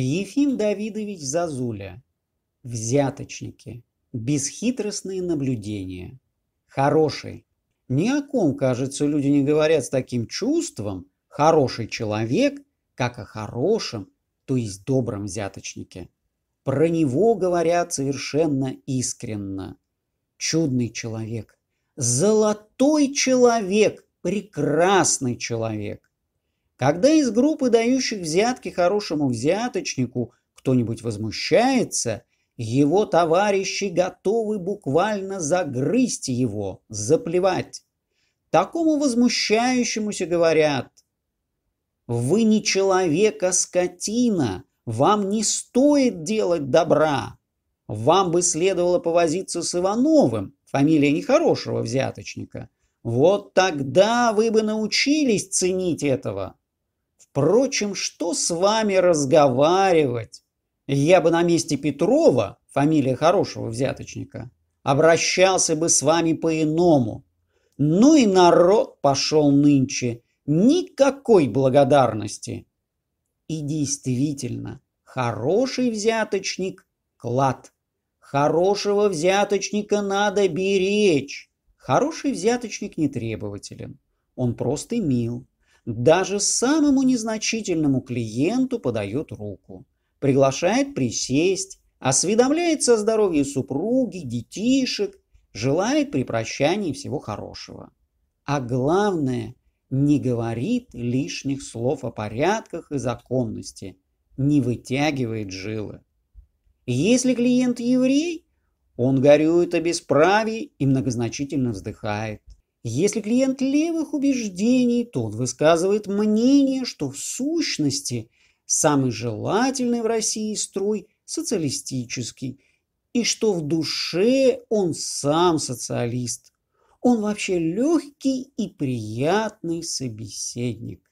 Ефим Давидович Зазуля. Взяточники. Бесхитростные наблюдения. Хороший. Ни о ком, кажется, люди не говорят с таким чувством «хороший человек», как о хорошем, то есть добром взяточнике. Про него говорят совершенно искренно. Чудный человек, золотой человек, прекрасный человек. Когда из группы дающих взятки хорошему взяточнику кто-нибудь возмущается, его товарищи готовы буквально загрызть его, заплевать. Такому возмущающемуся говорят «Вы не человека, скотина, вам не стоит делать добра, вам бы следовало повозиться с Ивановым, фамилия нехорошего взяточника, вот тогда вы бы научились ценить этого». Впрочем, что с вами разговаривать? Я бы на месте Петрова, фамилия хорошего взяточника, обращался бы с вами по-иному. Ну и народ пошел нынче. Никакой благодарности. И действительно, хороший взяточник – клад. Хорошего взяточника надо беречь. Хороший взяточник не требователен. Он просто мил, даже самому незначительному клиенту подает руку, приглашает присесть, осведомляется о здоровье супруги, детишек, желает при прощании всего хорошего. А главное, не говорит лишних слов о порядках и законности, не вытягивает жилы. Если клиент еврей, он горюет о бесправии и многозначительно вздыхает. Если клиент левых убеждений, то он высказывает мнение, что в сущности самый желательный в России строй социалистический, и что в душе он сам социалист. Он вообще легкий и приятный собеседник.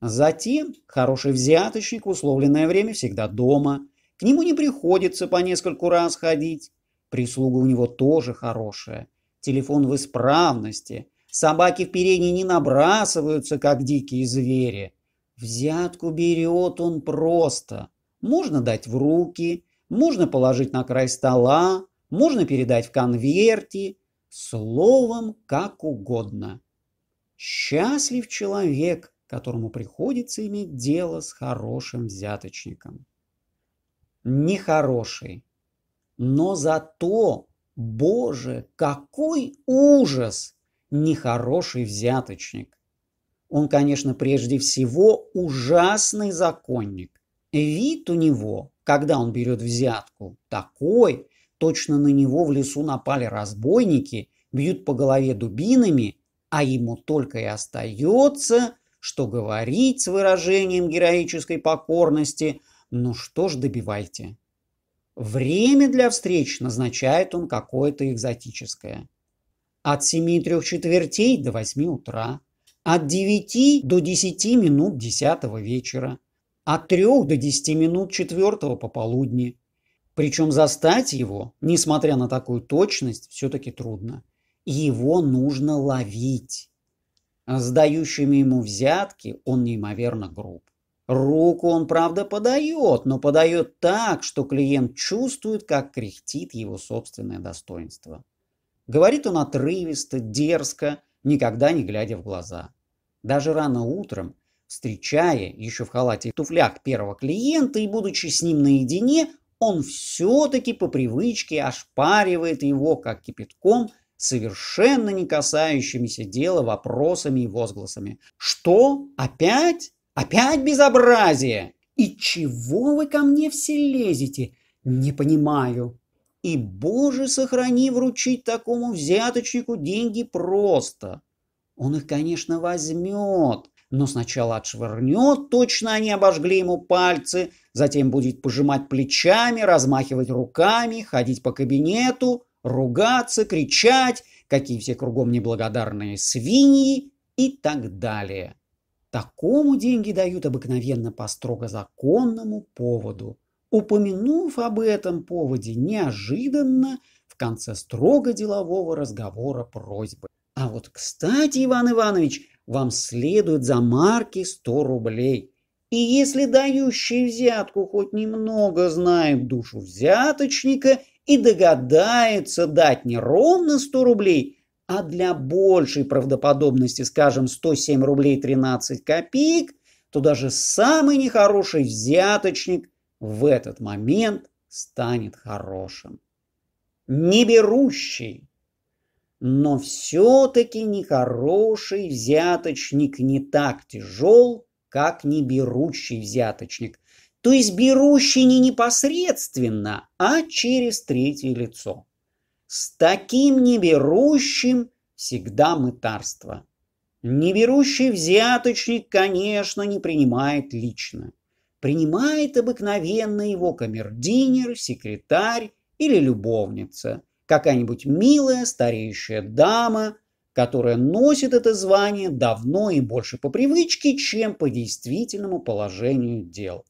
Затем хороший взяточник в условленное время всегда дома. К нему не приходится по нескольку раз ходить. Прислуга у него тоже хорошая. Телефон в исправности. Собаки в передней не набрасываются, как дикие звери. Взятку берет он просто. Можно дать в руки, можно положить на край стола, можно передать в конверте, словом, как угодно. Счастлив человек, которому приходится иметь дело с хорошим взяточником. Нехороший. Но зато, боже, какой ужас! нехороший взяточник. Он, конечно, прежде всего ужасный законник. Вид у него, когда он берет взятку, такой, точно на него в лесу напали разбойники, бьют по голове дубинами, а ему только и остается, что говорить с выражением героической покорности «Ну что ж, добивайте». Время для встреч назначает он какое-то экзотическое – от 7 трех четвертей до 8 утра, от 9 до 10 минут 10 вечера, от 3 до 10 минут 4 пополудни. Причем застать его, несмотря на такую точность, все-таки трудно. Его нужно ловить. Сдающими ему взятки он неимоверно груб. Руку он, правда, подает, но подает так, что клиент чувствует, как кряхтит его собственное достоинство. Говорит он отрывисто, дерзко, никогда не глядя в глаза. Даже рано утром, встречая еще в халате и туфлях первого клиента и будучи с ним наедине, он все-таки по привычке ошпаривает его, как кипятком, совершенно не касающимися дела вопросами и возгласами. «Что? Опять? Опять безобразие? И чего вы ко мне все лезете? Не понимаю». И, боже, сохрани вручить такому взяточнику деньги просто. Он их, конечно, возьмет, но сначала отшвырнет, точно они обожгли ему пальцы, затем будет пожимать плечами, размахивать руками, ходить по кабинету, ругаться, кричать, какие все кругом неблагодарные свиньи и так далее. Такому деньги дают обыкновенно по строго законному поводу упомянув об этом поводе неожиданно в конце строго делового разговора просьбы. А вот, кстати, Иван Иванович, вам следует за марки 100 рублей. И если дающий взятку хоть немного знает душу взяточника и догадается дать не ровно 100 рублей – а для большей правдоподобности, скажем, 107 рублей 13 копеек, то даже самый нехороший взяточник в этот момент станет хорошим. Не берущий, но все-таки нехороший взяточник не так тяжел, как не берущий взяточник. То есть берущий не непосредственно, а через третье лицо. С таким неберущим всегда мытарство. Неберущий взяточник, конечно, не принимает лично – принимает обыкновенно его камердинер, секретарь или любовница, какая-нибудь милая стареющая дама, которая носит это звание давно и больше по привычке, чем по действительному положению дел.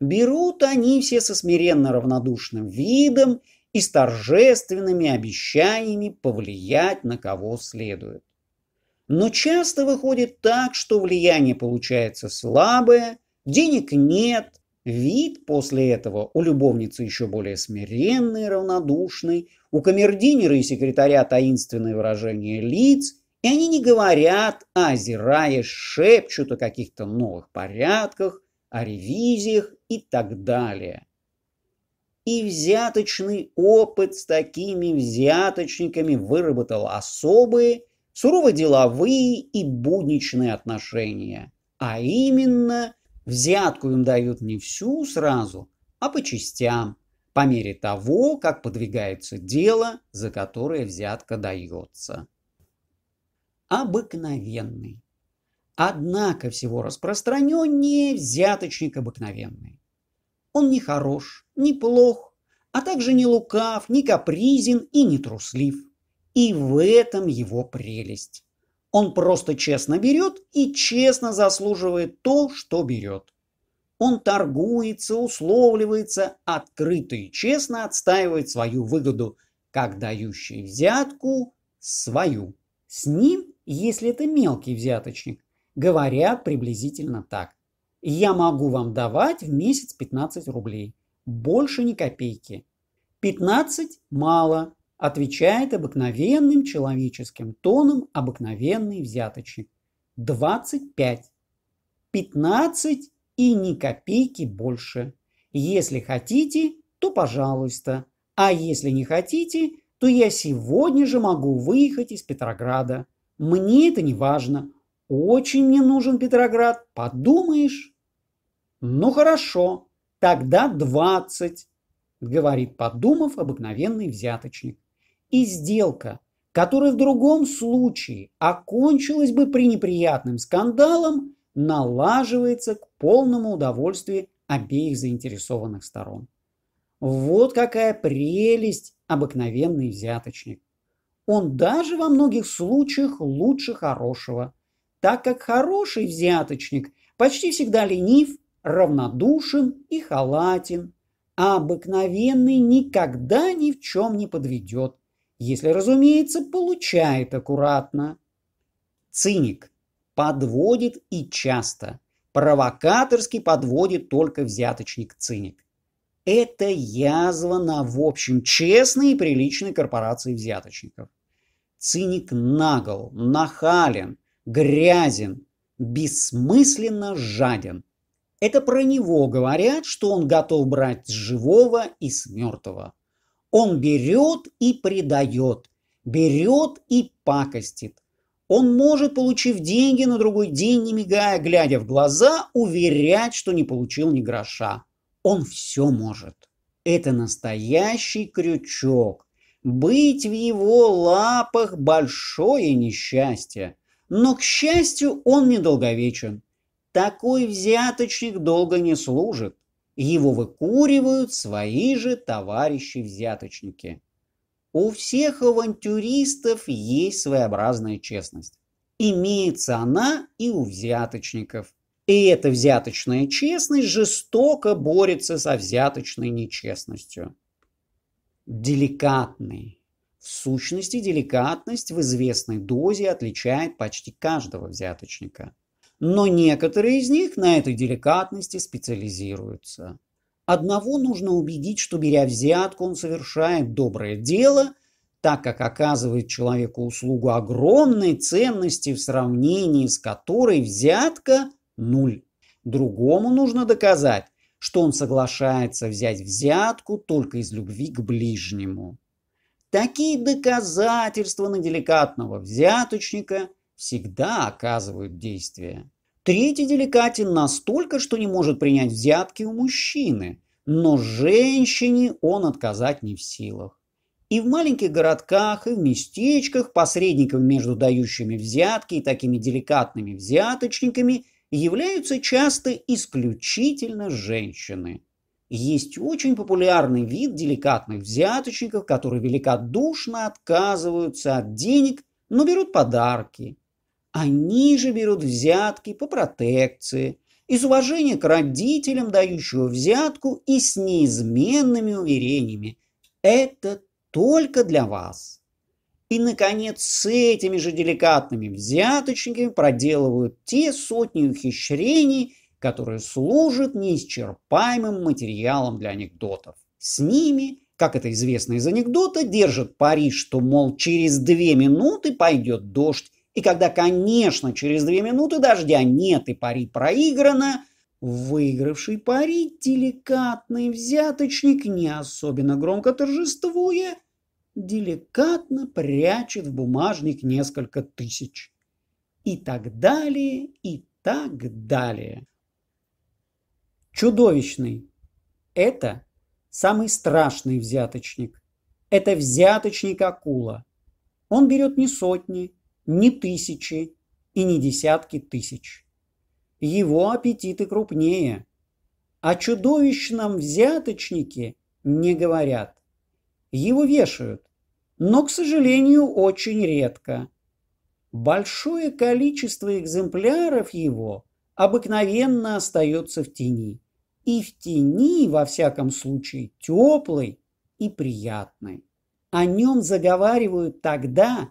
Берут они все со смиренно равнодушным видом и с торжественными обещаниями повлиять на кого следует. Но часто выходит так, что влияние получается слабое, Денег нет, вид после этого у любовницы еще более смиренный, равнодушный, у камердинера и секретаря таинственное выражение лиц, и они не говорят, а озираясь, шепчут о каких-то новых порядках, о ревизиях и так далее. И взяточный опыт с такими взяточниками выработал особые, сурово-деловые и будничные отношения, а именно – Взятку им дают не всю сразу, а по частям, по мере того, как подвигается дело, за которое взятка дается. Обыкновенный. Однако всего распространеннее взяточник обыкновенный. Он не хорош, не плох, а также не лукав, не капризен и не труслив. И в этом его прелесть. Он просто честно берет и честно заслуживает то, что берет. Он торгуется, условливается, открыто и честно отстаивает свою выгоду, как дающий взятку свою. С ним, если это мелкий взяточник, говорят приблизительно так. Я могу вам давать в месяц 15 рублей, больше ни копейки. 15 мало, Отвечает обыкновенным человеческим тоном обыкновенный взяточник. 25. 15 и ни копейки больше. Если хотите, то пожалуйста. А если не хотите, то я сегодня же могу выехать из Петрограда. Мне это не важно. Очень мне нужен Петроград, подумаешь? Ну хорошо, тогда двадцать, говорит, подумав, обыкновенный взяточник и сделка, которая в другом случае окончилась бы при пренеприятным скандалом, налаживается к полному удовольствию обеих заинтересованных сторон. Вот какая прелесть обыкновенный взяточник. Он даже во многих случаях лучше хорошего, так как хороший взяточник почти всегда ленив, равнодушен и халатен, а обыкновенный никогда ни в чем не подведет, если, разумеется, получает аккуратно. Циник подводит и часто. Провокаторский подводит только взяточник-циник. Это язва на, в общем, честной и приличной корпорации взяточников. Циник нагл, нахален, грязен, бессмысленно жаден. Это про него говорят, что он готов брать с живого и с мертвого. Он берет и предает, берет и пакостит. Он может, получив деньги на другой день, не мигая, глядя в глаза, уверять, что не получил ни гроша. Он все может. Это настоящий крючок. Быть в его лапах большое несчастье. Но, к счастью, он недолговечен. Такой взяточник долго не служит. Его выкуривают свои же товарищи-взяточники. У всех авантюристов есть своеобразная честность. Имеется она и у взяточников. И эта взяточная честность жестоко борется со взяточной нечестностью. Деликатный. В сущности, деликатность в известной дозе отличает почти каждого взяточника – но некоторые из них на этой деликатности специализируются. Одного нужно убедить, что, беря взятку, он совершает доброе дело, так как оказывает человеку услугу огромной ценности, в сравнении с которой взятка – нуль. Другому нужно доказать, что он соглашается взять взятку только из любви к ближнему. Такие доказательства на деликатного взяточника всегда оказывают действие. Третий деликатен настолько, что не может принять взятки у мужчины, но женщине он отказать не в силах. И в маленьких городках, и в местечках посредников между дающими взятки и такими деликатными взяточниками являются часто исключительно женщины. Есть очень популярный вид деликатных взяточников, которые великодушно отказываются от денег, но берут подарки – они же берут взятки по протекции, из уважения к родителям, дающего взятку, и с неизменными уверениями. Это только для вас. И, наконец, с этими же деликатными взяточниками проделывают те сотни ухищрений, которые служат неисчерпаемым материалом для анекдотов. С ними, как это известно из анекдота, держит пари, что, мол, через две минуты пойдет дождь, и когда, конечно, через две минуты дождя нет и пари проиграно, выигравший пари деликатный взяточник, не особенно громко торжествуя, деликатно прячет в бумажник несколько тысяч. И так далее, и так далее. Чудовищный. Это самый страшный взяточник. Это взяточник акула. Он берет не сотни, не тысячи и не десятки тысяч. Его аппетиты крупнее. О чудовищном взяточнике не говорят. Его вешают, но, к сожалению, очень редко. Большое количество экземпляров его обыкновенно остается в тени. И в тени, во всяком случае, теплой и приятной. О нем заговаривают тогда,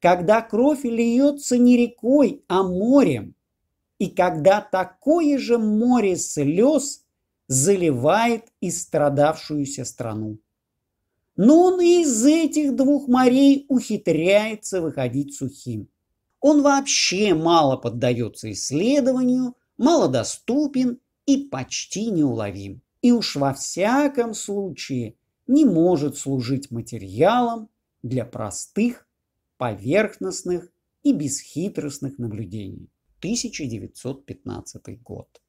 когда кровь льется не рекой, а морем, и когда такое же море слез заливает и страдавшуюся страну. Но он и из этих двух морей ухитряется выходить сухим. Он вообще мало поддается исследованию, мало доступен и почти неуловим. И уж во всяком случае не может служить материалом для простых поверхностных и бесхитростных наблюдений. 1915 год.